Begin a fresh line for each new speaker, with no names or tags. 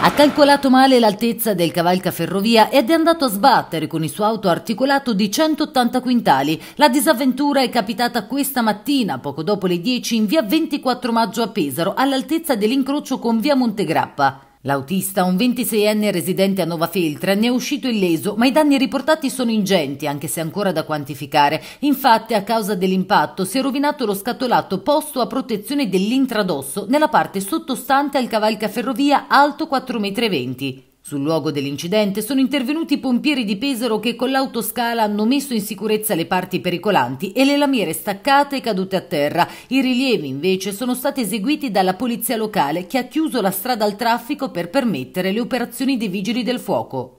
Ha calcolato male l'altezza del cavalcaferrovia ed è andato a sbattere con il suo auto articolato di 180 quintali. La disavventura è capitata questa mattina, poco dopo le 10, in via 24 maggio a Pesaro, all'altezza dell'incrocio con via Montegrappa. L'autista, un 26enne residente a Nova Feltra, ne è uscito illeso, ma i danni riportati sono ingenti, anche se ancora da quantificare. Infatti, a causa dell'impatto, si è rovinato lo scatolato posto a protezione dell'intradosso nella parte sottostante al cavalcaferrovia alto 4,20 m. Sul luogo dell'incidente sono intervenuti i pompieri di Pesaro che con l'autoscala hanno messo in sicurezza le parti pericolanti e le lamiere staccate e cadute a terra. I rilievi invece sono stati eseguiti dalla polizia locale che ha chiuso la strada al traffico per permettere le operazioni dei vigili del fuoco.